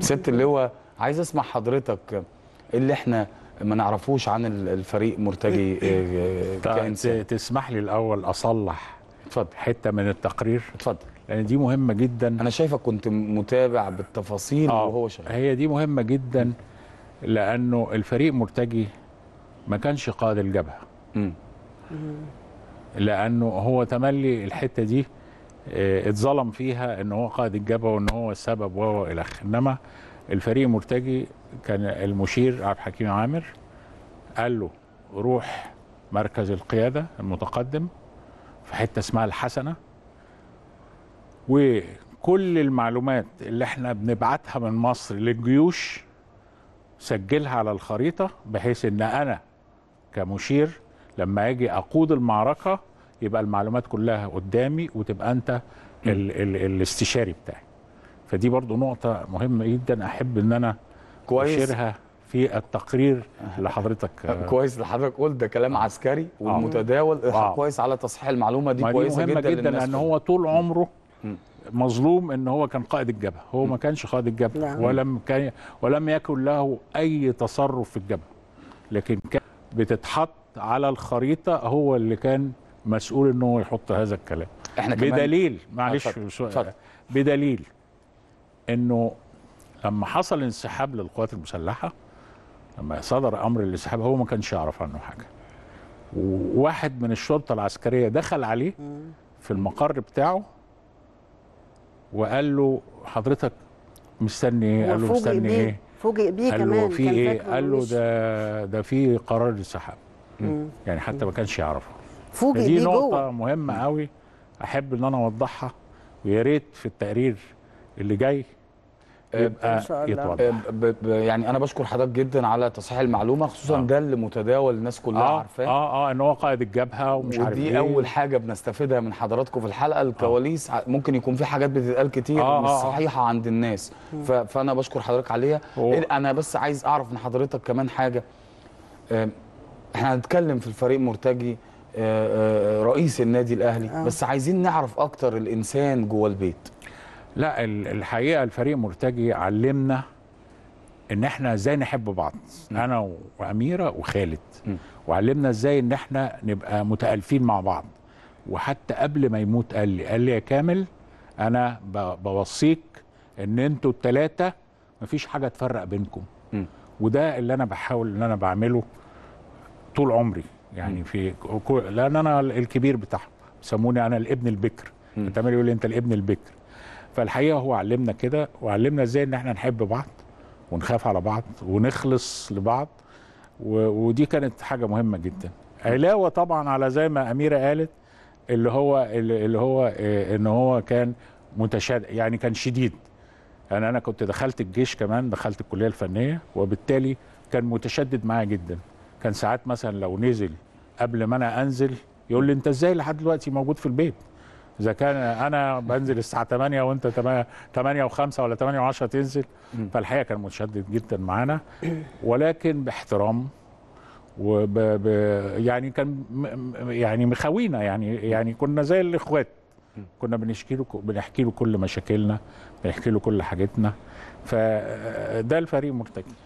ست اللي هو عايز اسمع حضرتك اللي احنا ما نعرفوش عن الفريق مرتجي إيه، إيه، إيه، طيب، كانسان تسمح لي الاول اصلح اتفضل حته من التقرير اتفضل لان دي مهمه جدا انا شايفك كنت متابع بالتفاصيل آه وهو شايف هي دي مهمه جدا لانه الفريق مرتجي ما كانش قائد الجبهه لانه هو تملي الحته دي آه، اتظلم فيها ان هو قائد الجبهه وان هو السبب وهو الى انما الفريق مرتجي كان المشير عبد الحكيم عامر قال له روح مركز القياده المتقدم في حته اسمها الحسنه وكل المعلومات اللي احنا بنبعتها من مصر للجيوش سجلها على الخريطه بحيث ان انا كمشير لما اجي اقود المعركه يبقى المعلومات كلها قدامي وتبقى انت ال ال الاستشاري بتاعي فدي برضو نقطه مهمه جدا احب ان انا كويس اشيرها في التقرير أه. لحضرتك كويس اللي حضرتك قلت ده كلام آه. عسكري ومتداول آه. آه. كويس على تصحيح المعلومه دي كويسه مهمة جدا, جدا لان هو طول عمره مظلوم ان هو كان قائد الجبهه هو ما كانش قائد الجبهه نعم. ولم كان ولم يكن له اي تصرف في الجبهه لكن كان بتتحط على الخريطه هو اللي كان مسؤول ان هو يحط هذا الكلام احنا كمان بدليل آه، معلش بدليل انه لما حصل انسحاب للقوات المسلحه لما صدر امر الانسحاب هو ما كانش يعرف عنه حاجه وواحد من الشرطه العسكريه دخل عليه في المقر بتاعه وقال له حضرتك مستني ايه قال له مستني ايه فوجئ بيه قال له في ايه قال له ده ده في قرار انسحاب يعني حتى ما كانش يعرفه فوجئ دي نقطه جوه. مهمه قوي احب ان انا اوضحها ويا ريت في التقرير اللي جاي آه، يبقى آه، يتوضح آه، يعني انا بشكر حضرتك جدا على تصحيح المعلومه خصوصا آه. ده اللي متداول الناس كلها آه عارفاه اه اه ان هو قائد الجبهه ومش عارف ايه ودي اول حاجه بنستفيدها من حضراتكم في الحلقه الكواليس آه. ممكن يكون في حاجات بتتقال كتير آه مش صحيحه آه. عند الناس فانا بشكر حضرتك عليها أوه. انا بس عايز اعرف من حضرتك كمان حاجه احنا هنتكلم في الفريق مرتجي رئيس النادي الاهلي آه. بس عايزين نعرف اكتر الانسان جوه البيت لا الحقيقه الفريق مرتجي علمنا ان احنا ازاي نحب بعض م. انا واميره وخالد م. وعلمنا ازاي ان احنا نبقى متالفين مع بعض وحتى قبل ما يموت قال لي قال لي يا كامل انا بوصيك ان انتوا الثلاثه مفيش حاجه تفرق بينكم م. وده اللي انا بحاول ان انا بعمله طول عمري يعني في لان انا الكبير بتاعهم سموني انا الابن البكر انت عمال يقول لي انت الابن البكر فالحقيقه هو علمنا كده وعلمنا ازاي ان احنا نحب بعض ونخاف على بعض ونخلص لبعض ودي كانت حاجه مهمه جدا علاوه طبعا على زي ما اميره قالت اللي هو اللي هو آه، ان هو كان متشد يعني كان شديد انا يعني انا كنت دخلت الجيش كمان دخلت الكليه الفنيه وبالتالي كان متشدد معايا جدا كان ساعات مثلا لو نزل قبل ما انا انزل يقول لي انت ازاي لحد دلوقتي موجود في البيت اذا كان انا بنزل الساعه 8 وانت 8 و5 ولا 8 و10 تنزل فالحقيقه كان متشدد جدا معانا ولكن باحترام وب ب يعني كان يعني مخاوينا يعني يعني كنا زي الاخوات كنا بنشكي له بنحكي له كل مشاكلنا بنحكي له كل حاجتنا فده الفريق مرتجي